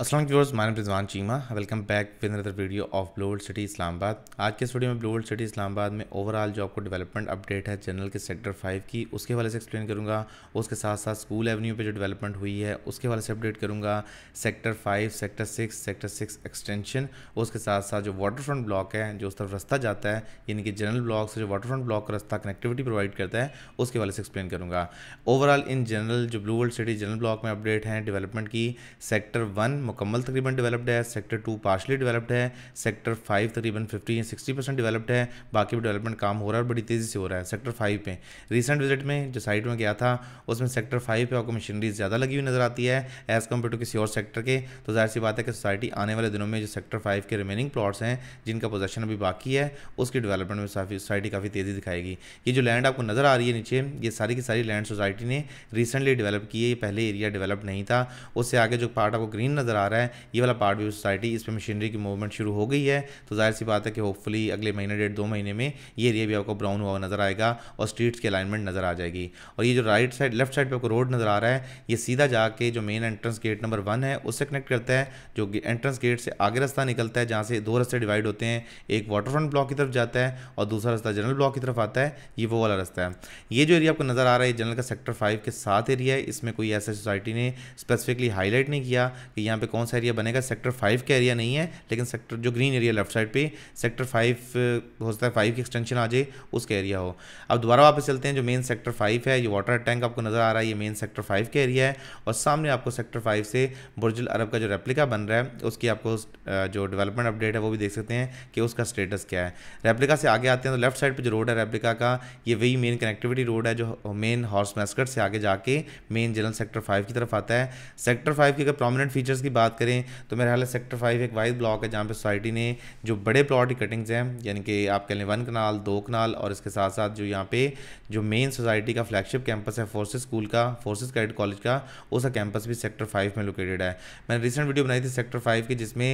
असल व्यवर्स मैं Rizwan Cheema welcome back with other video of Blue world City Islamabad आज के स्टूडियो में ब्लू वर्ल्ड सिटी इस्लामाबाद में ओवरऑल जो आपको डेवलपमेंट अपडेट है जनरल के सेक्टर फाइव की उसके वाले से एक्सप्लेन करूँगा उसके साथ साथ स्कूल एवेन्यू पे जो डेवलपमेंट हुई है उसके वाले से अपडेट करूंगा sector five sector six sector six extension उसके साथ साथ जो वाटर फ्रंट ब्लॉक है जो उस तरफ रास्ता जाता है यानी कि जनरल ब्लॉक से जो वाटर फ्रंट ब्लॉक का रास्ता कनेक्टिविटी प्रोवाइड करता है उसके हवाले से एक्सप्लेन करूँगा ओवरऑल इन जनरल जो Blue world City general block में अपडेट हैं डेवलपमेंट की सेक्टर वन मुकम्मल तकरीबन डेवलप्ड है सेक्टर टू पार्शली डेवलप्ड है सेक्टर फाइव तकरीबन फिफ्टी या सिक्सटी परसेंट डेवलप्ड है बाकी भी डेवलपमेंट काम हो रहा है और बड़ी तेज़ी से हो रहा है सेक्टर फाइव पे रिसेंट विजिट में जो साइट में गया था उसमें सेक्टर फाइव पे आपको मशीनरी ज़्यादा लगी हुई नज़र आती है एज़ कम्पेयर टू किसी और सेक्टर के तो जाहिर सी बात है कि सोसाइटी आने वाले दिनों में जो सेक्टर फाइव के रिमेनिंग प्लाट्स हैं जिनका पोजेशन अभी बाकी है उसकी डेवलपमेंट में सोसाइटी काफ़ी तेज़ी दिखाएगी ये जो लैंड आपको नज़र आ रही है नीचे ये सारी की सारी लैंड सोसाइटी ने रिसेंटली डेवलप की है ये पहले एरिया डेवलप नहीं था उससे आगे जो पार्ट आपको ग्रीन नज़र नज़र आ रहा है ये वाला पार्ट भी सोसाइटी इस पर मशीनरी की मूवमेंट शुरू हो गई है तो जाहिर सी बात है कि होपफुली अगले महीने डेढ़ दो महीने में ये एरिया भी आपको ब्राउन हुआ नज़र आएगा और स्ट्रीट्स की अलाइनमेंट नज़र आ जाएगी और ये जो राइट साइड लेफ्ट साइड पर आपको रोड नज़र आ रहा है ये सीधा जाके जो main entrance gate number one है उससे कनेक्ट करता है जो एंट्रेंस गेट से आगे रास्ता निकलता है जहाँ से दो रास्ते डिवाइड होते हैं एक वाटर फ्रंट ब्लॉक की तरफ जाता है और दूसरा रास्ता जनरल ब्लॉक की तरफ आता है ये वो वाला रास्ता है ये जो एरिया आपको नज़र आ रहा है जनरल का सेक्टर फाइव के साथ एरिया है इसमें कोई ऐसा सोसाइटी ने स्पेसिफिकली हाईलाइट नहीं किया कि यहाँ पे कौन सा एरिया बनेगा सेक्टर फाइव का एरिया नहीं है लेकिन सेक्टर जो ग्रीन एरिया लेफ्ट साइड पे सेक्टर फाइव हो सकता है फाइव की एक्सटेंशन आ जाए उसका एरिया हो अब दोबारा वापस चलते हैं जो मेन सेक्टर फाइव है ये वाटर टैंक आपको नज़र आ रहा है ये मेन सेक्टर फाइव का एरिया है और सामने आपको सेक्टर फाइव से बुर्जुल अरब का जो रेप्लिका बन रहा है उसकी आपको जो डेवलपमेंट अपडेट है वो भी देख सकते हैं कि उसका स्टेटस क्या है रेप्लिका से आगे आते हैं तो लेफ्ट साइड पर जो रोड है रेप्लिका का ये वही मेन कनेक्टिविटी रोड है जो मेन हॉर्स मैस्कट से आगे जाके मेन जनरल सेक्टर फाइव की तरफ आता है सेक्टर फाइव के अगर प्रोमिनेंट फीचर्स की बात करें तो मेरे ख्याल सेक्टर फाइव एक वाइज ब्लॉक है जहाँ पर सोसाइटी ने जो बड़े प्लॉट की कटिंग्स हैं यानी कि आप कह लें वन कनाल दो कनाल और इसके साथ साथ जो यहाँ पे जो मेन सोसाइटी का फ्लैगशिप कैंपस है फोर्सेज स्कूल का फोर्सेज कैडेट कॉलेज का उसका कैंपस भी सेक्टर फाइव में लोकेटेड है मैंने रिसेंट वीडियो बनाई थी सेक्टर फाइव की जिसमें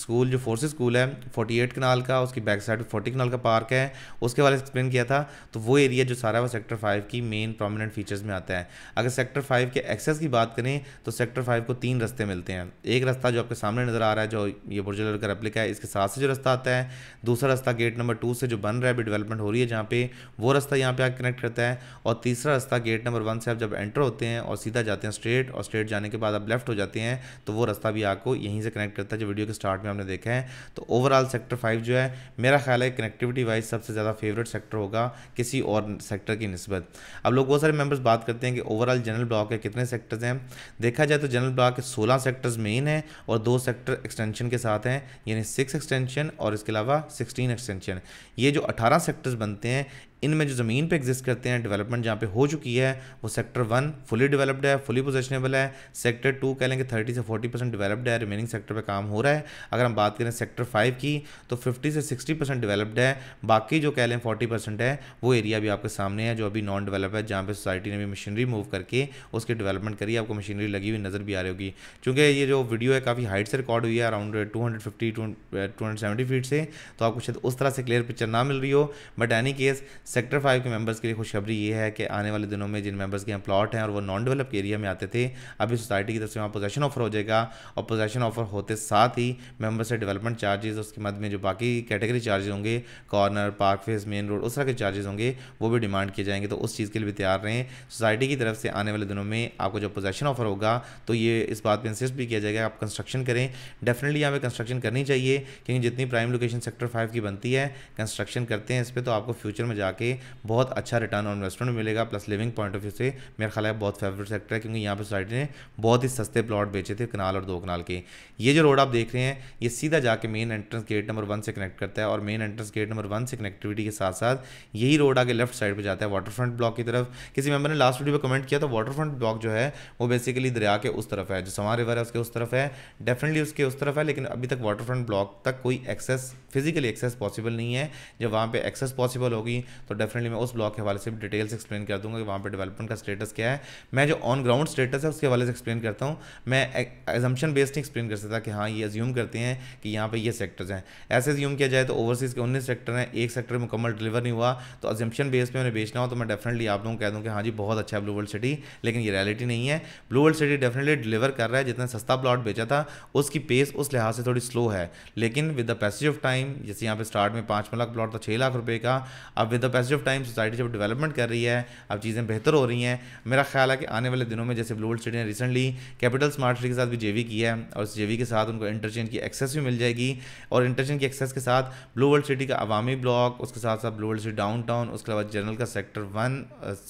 स्कूल जो फोर्स स्कूल है फोर्टी एट कनाल का उसकी बैक साइड फोर्टी कनाल का पार्क है उसके बारे में एक्सप्लेन किया था तो वो एरिया जो सारा वो सेक्टर फाइव की मेन प्रोमिनेंट फीचर्स में आता है अगर सेक्टर फाइव के एक्सेस की बात करें तो सेक्टर फाइव को तीन रस्ते मिलते हैं एक रास्ता जो आपके सामने नज़र आ रहा है जो ये बुर्ज अल का रेप्लिका है इसके साथ से जो रास्ता आता है दूसरा रास्ता गेट नंबर टू से जो बन रहा है अभी डेवलपमेंट हो रही है जहाँ पे वो रास्ता यहाँ पे आकर कनेक्ट करता है और तीसरा रास्ता गेट नंबर वन से आप जब एंटर होते हैं और सीधा जाते हैं स्ट्रेट और स्ट्रेट जाने के बाद आप लेफ्ट हो जाते हैं तो वो रास्ता भी आपको यहीं से कनेक्ट करता है जो वीडियो के स्टार्ट में हमने देखा है तो ओवरऑल सेक्टर फाइव जो है मेरा ख्याल है कनेक्टिविटी वाइज सबसे ज़्यादा फेवरेट सेक्टर होगा किसी और सेक्टर की नस्बत अब लोग बहुत सारे मेम्बर्स बात करते हैं कि ओवरऑल जनरल ब्लॉक के कितने सेक्टर्स हैं देखा जाए तो जनरल ब्लॉक के सोलह सेक्टर्स में मेन है और दो सेक्टर एक्सटेंशन के साथ हैं यानी सिक्स एक्सटेंशन और इसके अलावा सिक्सटीन एक्सटेंशन ये जो अठारह सेक्टर्स बनते हैं इनमें जो ज़मीन पे एग्जिस्ट करते हैं डेवलपमेंट जहाँ पे हो चुकी है वो सेक्टर वन फुली डेवलप्ड है फुली पोजेशनेबल है सेक्टर टू कह लेंगे थर्टी से फोर्टी परसेंट डेवलप्ड है रिमेनिंग सेक्टर पर काम हो रहा है अगर हम बात करें सेक्टर फाइव की तो फिफ्टी से सिक्सटी परसेंट डेवलप्ड है बाकी जो कह लें फोर्टी परसेंट है वो एरिया भी आपके सामने है जो अभी नॉन डेवलप है जहाँ पर सोसाइटी ने भी मशीनरी मूव करके उसकी डेवलपमेंट करी आपको मशीनरी लगी हुई नज़र भी आ रही होगी चूँकि ये जो वीडियो है काफ़ी हाइट से रिकॉर्ड हुई है around two hundred fifty to seventy feet से तो आपको शायद उस तरह से क्लियर पिक्चर ना मिल रही हो but any case sector five के मेंबर्स के लिए खुशखबरी ये है कि आने वाले दिनों में जिन मेंबर्स के यहाँ प्लॉट हैं और वो नॉन डेवलप्ड एरिया में आते थे अभी सोसाइटी की तरफ से वहाँ पोजेशन ऑफर हो जाएगा और पोजेशन ऑफर होते साथ ही मेंबर से डेवलपमेंट चार्जेस उसके मद में जो बाकी कैटेगरी चार्जेस होंगे corner park face main road उस तरह के चार्जेस होंगे वो भी डिमांड किए जाएंगे तो उस चीज़ के लिए भी तैयार रहें सोसाइटी की तरफ से आने वाले दिनों में आपको जो पोजेशन ऑफर होगा तो ये इस बात पर इंसिस्ट भी किया जाएगा आप कंस्ट्रक्शन करें डेफिनेटली यहाँ पर कंस्ट्रक्शन करनी चाहिए क्योंकि जितनी प्राइम लोकेशन सेक्टर फाइव की बनती है कंस्ट्रक्शन करते हैं इस पर तो आपको फ्यूचर में जाकर के बहुत अच्छा रिटर्न ऑन इन्वेस्टमेंट मिलेगा plus living point of view से मेरा ख्याल है बहुत फेवरेट सेक्टर है क्योंकि यहाँ पर सोसाइटी ने बहुत ही सस्ते प्लॉट बेचे थे कनाल और दो कनाल के ये जो रोड आप देख रहे हैं ये सीधा जाके main entrance gate number one से कनेक्ट करता है और main entrance gate number one से कनेक्टिविटी के साथ साथ यही रोड आगे लेफ्ट साइड पर जाता है वाटर फ्रंट ब्लॉक की तरफ किसी मेम्बर ने लास्ट वीडियो पर कमेंट किया तो वाटर फ्रंट ब्लॉक जो है वो बेसिकली दरिया के उस तरफ है जो समा रिवर है उसके उस तरफ है डेफिनेटली उसके उस तरफ है लेकिन अभी तक वाटर फ्रंट ब्लॉक तक कोई एक्सेस फिजिकली एक्सेस पॉसिबल नहीं है जब वहाँ पे एक्सेस पॉसिबल होगी तो डेफिनेटली मैं उस ब्लॉक के हवाले से भी एक्सप्लेन कर दूंगा कि वहाँ पर डेवलपमेंट का स्टेटस क्या है मैं जो ऑन ग्राउंड स्टेटस है उसके हवाले से एक्सप्लेन करता हूँ मैं एजम्पन बेस्ड नहीं एक्सप्लेन कर सकता कि हाँ ये एज्यूम करते हैं कि यहाँ पर ये सेक्टर्स हैं ऐसे एज्यूम किया जाए तो ओवरसीज़ के उन्नीस सेक्टर हैं एक सेक्टर मुकम्मल डिलीवर नहीं हुआ तो एजम्पन बेस पर उन्हें बेचना हो तो मैं डेफिनेटली आप लोगों को कह दूँ कि हाँ जी बहुत अच्छा है ब्लू वर्ल्ड सिटी लेकिन ये रियलिटी नहीं है Blue world City definitely deliver कर रहा है जितना सस्ता प्लॉट बेचा था उसकी पेस उस लिहाज से थोड़ी स्लो है लेकिन with the passage of time जैसे यहाँ पे स्टार्ट में पाँच लाख प्लॉट था छः लाख रुपए का अब with the passage of time society जब डेवलपमेंट कर रही है अब चीज़ें बेहतर हो रही हैं मेरा ख्याल है कि आने वाले दिनों में जैसे ब्लू सिटी ने रिसेंटली कैपिटल स्मार्ट सिटी के साथ भी जेवी की है और उस जेवी के साथ उनको इंटरचेंज की एक्सेस भी मिल जाएगी और इंटरचेंज की एक्सेस के साथ ब्लू वर्ल्ड सिटी का अवामी ब्लॉक उसके साथ साथ Blue world City downtown उसके अलावा जनरल का सेक्टर वन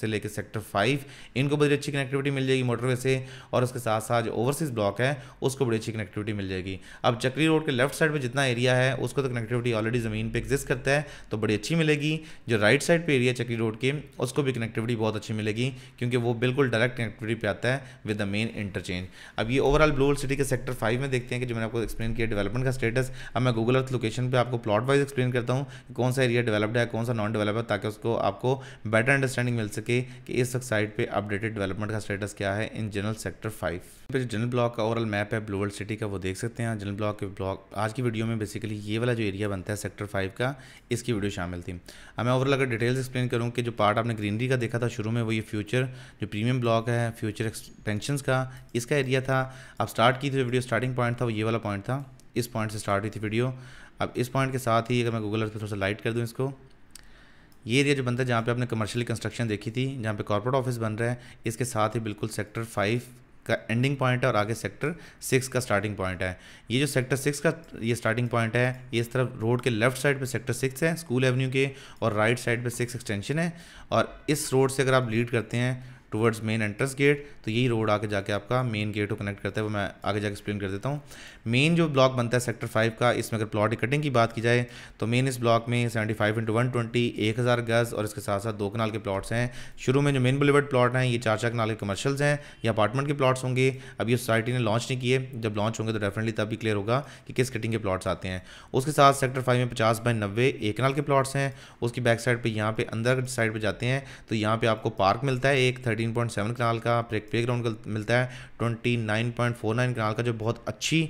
से लेकर सेक्टर फाइव इनको बड़ी अच्छी कनेक्टिविटी मिल जाएगी मोटरवे से और उसके साथ साथ जो ओवरसीज़ ब्लॉक है उसको बड़ी अच्छी कनेक्टिविटी मिल जाएगी अब चक्री रोड के लेफ्ट साइड में जितना एरिया है उसको तो कनेक्टिविटी ऑलरेडी ज़मीन पर एग्जिस्ट करता है तो बड़ी अच्छी मिलेगी जो राइट राइट साइड पे एरिया चक्री रोड के उसको भी कनेक्टिविटी बहुत अच्छी मिलेगी क्योंकि वो बिल्कुल डायरेक्ट कनेक्टिविटी पे आता है विद द मेन इंटरचेंज अब ये ओवरऑल ब्लू सिटी के सेक्टर फाइव में देखते हैं कि जो मैंने आपको एक्सप्लेन किया डेवलपमेंट का स्टेटस अब मैं गूगल अर्थ लोकेशन पर आपको प्लॉट वाइज एक्सप्लेन करता हूँ कौन सा एरिया डेवलप्ड है कौन सा नॉन डेवलप है ताकि उसको आपको बेटर अंडरस्टैंडिंग मिल सके कि इस साइड पर अपडेटेड डेवलपमेंट का स्टेटस क्या है इन जनरल सेक्टर फाइव फिर जनरल ब्लॉक का ओवरऑल मैप है ब्लू सिटी का वो देख सकते हैं जनरल ब्लॉक के ब्लॉक आज की वीडियो में बेसिकली ये वाला जो एरिया बनता है सेक्टर फाइव का इसकी वीडियो शामिल थी मैं ओवरऑल अगर डिटेल्स एक्सप्लेन करूँ कि जो पार्ट आपने ग्रीनरी का देखा था शुरू में वो ये फ्यूचर जो प्रीमियम ब्लॉक है फ्यूचर एक्सटेंशन का इसका एरिया था आप स्टार्ट की थी वीडियो स्टार्टिंग पॉइंट था वो ये वाला पॉइंट था इस पॉइंट से स्टार्ट हुई थी वीडियो अब इस पॉइंट के साथ ही अगर मैं गूगल अर्थ पर थोड़ा सा लाइट कर दूँ इसको ये एरिया जो बनता है जहाँ पे आपने कमर्शियल कंस्ट्रक्शन देखी थी जहाँ पे कॉर्पोरेट ऑफिस बन रहा है इसके साथ ही बिल्कुल सेक्टर फाइव का एंडिंग पॉइंट है और आगे सेक्टर सिक्स का स्टार्टिंग पॉइंट है ये जो सेक्टर सिक्स का ये स्टार्टिंग पॉइंट है ये इस तरफ रोड के लेफ्ट साइड पे सेक्टर सिक्स है स्कूल एवेन्यू के और राइट साइड पे सिक्स एक्सटेंशन है और इस रोड से अगर आप लीड करते हैं टुवर्ड्स मेन एंट्रेंस गेट तो यही रोड आके जाके आपका मेन गेट को कनेक्ट करता है वो मैं आगे जाके एक्सप्लेन कर देता हूँ मेन जो ब्लॉक बनता है सेक्टर फाइव का इसमें अगर प्लॉट कटिंग की बात की जाए तो मेन इस ब्लॉक में seventy five into one twenty एक हज़ार गज़ और इसके साथ साथ दो कनाल के प्लाट्स हैं शुरू में जो मेन बुलेवर्ड प्लॉट हैं ये चार चार कनाल के कमर्शल्स हैं या अपार्टमेंट के प्लाट्स होंगे अभी सोसाइटी ने लॉन्च नहीं किए जब लॉन्च होंगे तो डेफिनेटली तब भी क्लियर होगा कि किस कटिंग के प्लाट्स आते हैं उसके साथ सेक्टर फाइव में पचास बाई नब्बे एक कनाल के प्लाट्स हैं उसकी बैक साइड पर यहाँ पे अंदर साइड पर जाते हैं तो यहाँ पर आपको पार्क मिलता है एक thirty thirteen point seven kanal का प्ले ग्राउंड मिलता है twenty nine point four nine kanal का जो बहुत अच्छी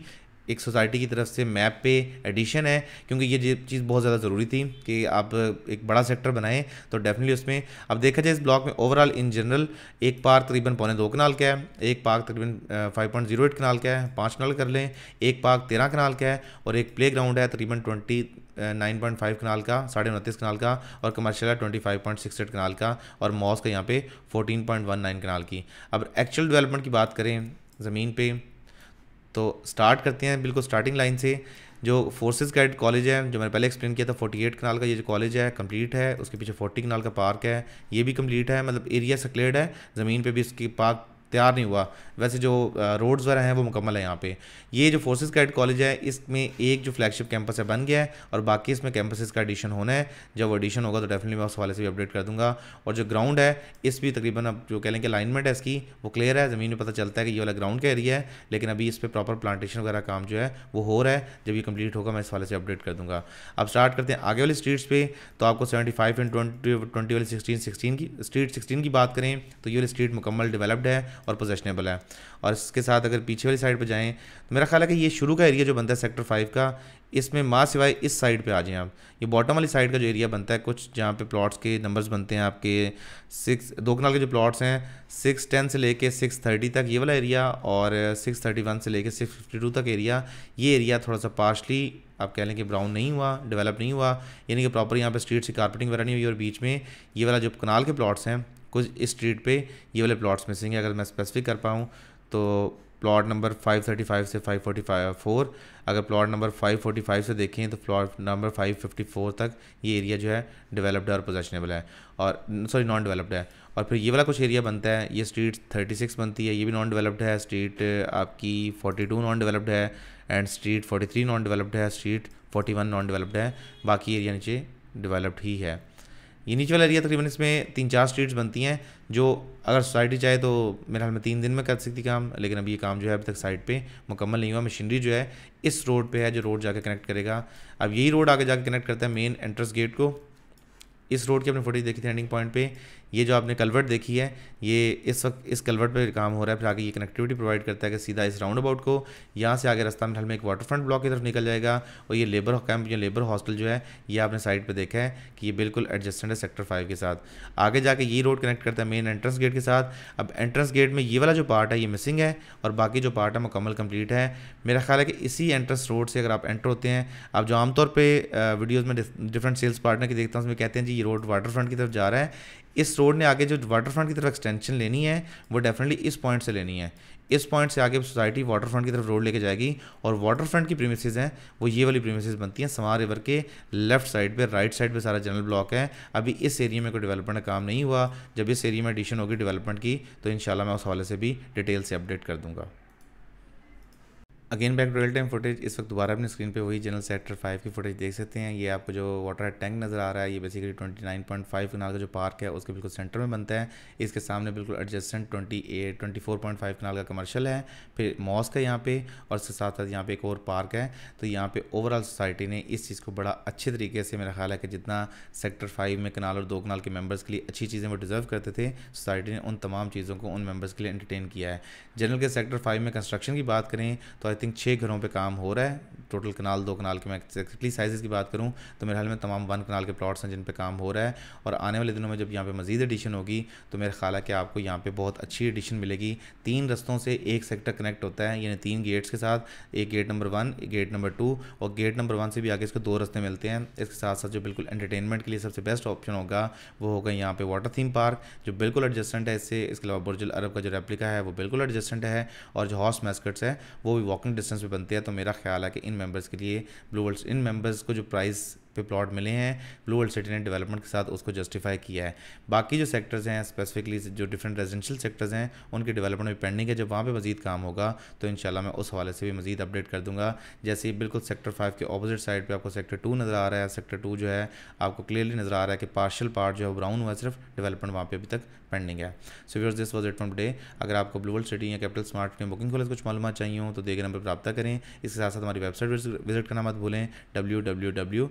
एक सोसाइटी की तरफ से मैप पे एडिशन है क्योंकि ये चीज़ बहुत ज़्यादा ज़रूरी थी कि आप एक बड़ा सेक्टर बनाएं तो डेफिनेटली उसमें अब देखा जाए इस ब्लॉक में ओवरऑल इन जनरल एक पार्क तकरीबन पौने दो कनाल का है एक पार्क तकरीबन five point zero eight kanal का है पाँच कनाल कर लें एक पार्क तेरह कनाल का है और एक प्ले ग्राउंड है तकरीबन twenty nine point five kanal का साढ़े उनतीस कनाल का और कमर्शियल है twenty five point six eight kanal का और मॉस का यहाँ पे fourteen point one nine kanal की अब एक्चुअल डेवलपमेंट की बात करें ज़मीन पे तो स्टार्ट करते हैं बिल्कुल स्टार्टिंग लाइन से जो फोर्सेस गाइड कॉलेज है जो मैंने पहले एक्सप्लेन किया था 48 कनाल का ये जो कॉलेज है कंप्लीट है उसके पीछे 40 कनाल का पार्क है ये भी कंप्लीट है मतलब एरिया सक्लेड है ज़मीन पे भी इसके पार्क तैयार नहीं हुआ वैसे जो रोड्स वगैरह हैं वो मुकम्मल है यहाँ पे ये जो फोर्सेस कैडेट कॉलेज है इसमें एक जो फ्लैगशिप कैंपस है बन गया है और बाकी इसमें कैंपसेस का एडिशन होना है जब वो एडिशन होगा तो डेफिनेटली मैं उस हवाले से भी अपडेट कर दूंगा और जो ग्राउंड है इस भी तकरीबन अब जो कह लेंगे अलाइनमेंट है इसकी वो क्लियर है ज़मीन में पता चलता है कि ये वाला ग्राउंड का एरिया है लेकिन अभी इस पर प्रॉपर प्लांटेशन वगैरह काम जो है वो हो रहा है जब ये कम्प्लीट होगा मैं इस वाले से अपडेट कर दूँगा अब स्टार्ट करते हैं आगे वाली स्ट्रीट्स पर तो आपको seventy five and twenty twenty वाली सिक्सटीन सिक्सटीन की स्ट्रीट सिक्सटीन की बात करें तो ये वाली स्ट्रीट मुकम्मल डेवलप्ड है और पोजेशनेबल है और इसके साथ अगर पीछे वाली साइड पर जाएँ तो मेरा ख्याल है कि ये शुरू का एरिया जो बनता है सेक्टर फाइव का इसमें माँ सिवाय इस साइड पे आ जाएँ आप ये बॉटम वाली साइड का जो एरिया बनता है कुछ जहाँ पे प्लॉट्स के नंबर्स बनते हैं आपके सिक्स दो कनाल के जो प्लॉट्स हैं सिक्स टेन से लेके सिक्स थर्टी तक ये वाला एरिया और सिक्स थर्टी वन से लेके सिक्स फिफ्टी टू तक एरिया ये एरिया थोड़ा सा पार्शली आप कह लें कि ब्राउन नहीं हुआ डेवलप नहीं हुआ यानी कि प्रॉपर यहाँ पर स्ट्रीट से कारपेटिंग वगैरह नहीं हुई और बीच में ये वाला जो कनाल के प्लॉट्स हैं कुछ स्ट्रीट पे ये वाले प्लॉट्स मिसिंग है अगर मैं स्पेसिफिक कर पाऊँ तो प्लॉट नंबर 535 से 545 फोर अगर प्लॉट नंबर 545 से देखें तो प्लॉट नंबर 554 तक ये एरिया जो है डेवलप्ड और पोजेशनेबल है और सॉरी नॉन डेवलप्ड है और फिर ये वाला कुछ एरिया बनता है ये स्ट्रीट 36 बनती है ये भी नॉन डेवलप्ड है स्ट्रीट आपकी 42 नॉन डेवलप्ड है एंड स्ट्रीट 43 नॉन डेवलप्ड है स्ट्रीट 41 नॉन डेवलप्ड है बाकी एरिया नीचे डिवेलप्ड ही है ये नीचे वाला एरिया तकरीबन इसमें तीन चार स्ट्रीट्स बनती हैं जो अगर सोसाइटी चाहे तो मेरे हाल में तीन दिन में कर सकती काम लेकिन अभी ये काम जो है अभी तक साइट पे मुकम्मल नहीं हुआ मशीनरी जो है इस रोड पे है जो रोड जाके कनेक्ट करेगा अब यही रोड आगे जाके कनेक्ट करता है मेन एंट्रेंस गेट को इस रोड की अपने फोटेज देखी थी एंडिंग पॉइंट पे ये जो आपने कलवर्ट देखी है ये इस वक्त इस कलवर्ट पर काम हो रहा है फिर आगे ये कनेक्टिविटी प्रोवाइड करता है कि सीधा इस राउंड अबाउट को यहाँ से आगे रास्ता में एक वाटर फ्रंट ब्लॉक की तरफ निकल जाएगा और ये लेबर कैंप या लेबर हॉस्टल जो है ये आपने साइड पर देखा है कि ये बिल्कुल एडजस्टेंट है सेक्टर फाइव के साथ आगे जाके ये रोड कनेक्ट करता है मेन एंट्रेंस गेट के साथ अब एंट्रेंस गेट में ये वाला जो पार्ट है ये मिसिंग है और बाकी जो पार्ट है मुकम्मल कम्प्लीट है मेरा ख्याल है कि इसी एंट्रेंस रोड से अगर आप एंटर होते हैं आप जो आमतौर पर वीडियोज़ में डिफरेंट सेल्स पार्टनर की देखता हूँ उसमें कहते हैं जी ये रोड वाटर फ्रंट की तरफ जा रहा है इस रोड ने आगे जो वाटर फ्रंट की तरफ एक्सटेंशन लेनी है वो डेफिनेटली इस पॉइंट से लेनी है इस पॉइंट से आगे सोसाइटी वाटर फ्रंट की तरफ रोड लेके जाएगी और वाटर फ्रंट की प्रीमिसज हैं वो ये वाली प्रीमिसज बनती हैं समार रिवर के लेफ्ट साइड पे राइट साइड पे सारा जनरल ब्लॉक है अभी इस एरिया में कोई डेवलपमेंट का काम नहीं हुआ जब इस एरिया में एडिशन होगी डेवलपमेंट की तो इन मैं उस हवाले से भी डिटेल से अपडेट कर दूँगा again back real time footage इस वक्त दोबारा अपनी स्क्रीन पे वही जनरल सेक्टर फाइव की फुटेज देख सकते हैं ये आपको जो वाटर है टैंक नज़र आ रहा है ये basically twenty nine point five kanal का जो पार्क है उसके बिल्कुल सेंटर में बनता है इसके सामने बिल्कुल adjacent twenty eight twenty four point five kanal का कमर्शल है फिर मॉस्क है यहाँ पे और उसके साथ साथ यहाँ पे एक और पार्क है तो यहाँ पे ओवरऑल सोसाइटी ने इस चीज़ को बड़ा अच्छे तरीके से मेरा ख्याल है कि जितना सेक्टर फाइव में कनाल और दो कनाल के मेम्बर्स के लिए अच्छी चीज़ें वो डिज़र्व करते थे सोसाइटी ने उन तमाम चीज़ों को उन मेम्बर्स के लिए एंटरटेन किया है जनरल के सेक्टर फाइव में कंस्ट्रक्शन की बात करें तो आई थिंक छः घरों पर काम हो रहा है टोटल कनाल दो कनाल के मैं एक्जैक्टली साइज़ की बात करूँ तो मेरे ख्याल में तमाम वन कनाल के प्लाट्स हैं जिन पर काम हो रहा है और आने वाले दिनों में जब यहाँ पर मजीद एडिशन होगी तो मेरे ख्याल है कि आपको यहाँ पर बहुत अच्छी एडिशन मिलेगी तीन रस्तों से एक सेक्टर कनेक्ट होता है यानी तीन गेट्स के साथ एक gate number one gate number two और गेट नंबर वन से भी आगे इसको दो रस्ते मिलते हैं इसके साथ साथ जो बिल्कुल एंटरटेनमेंट के लिए सबसे बेस्ट ऑप्शन होगा वो होगा यहाँ पर वाटर थीम पार्क जो बिल्कुल एडजस्टेंट है इससे इसके अलावा बुरजुल अरब का जो रेप्लिका है वो बिल्कुल एडजस्टेंट है और जो हॉर्स मैस्कट्स है वो भी वॉकिंग डिस्टेंस पे बनते हैं तो मेरा ख्याल है कि इन मेंबर्स के लिए ब्लू वर्ल्ड इन मेंबर्स को जो प्राइस पे प्लॉट मिले हैं ब्लू वर्ल्ड सिटी ने डेवलपमेंट के साथ उसको जस्टिफाई किया है बाकी जो सेक्टर्स हैं स्पेसिफिकली जो डिफरेंट रेजिडेंशियल सेक्टर्स हैं उनके डेवलपमेंट भी पेंडिंग है जब वहाँ पर मजीद काम होगा तो इन मैं उस हवाले से भी मजीद अपडेट कर दूँगा जैसे ही बिल्कुल सेक्टर फाइव के अपोजिट साइड पर आपको सेक्टर टू नज़र आ रहा है सेक्टर टू जो है आपको क्लियरली नज़र आ रहा है कि पार्शल पार्ट जो है ब्राउन हुआ सिर्फ डेवलपमेंट वहाँ पर अभी तक पेंडिंग है so viewers this was it from day अगर आपको ब्लू वर्ल्ड सिटी या कैपिटल स्मार्ट में बुकिंग के कुछ मालूम चाहिए हो तो देखे नंबर पर रब्ता करें इसके साथ साथ हमारी वेबसाइट विजिट करना मत भूलें डब्ल्यू डब्ल्यू डब्ल्यू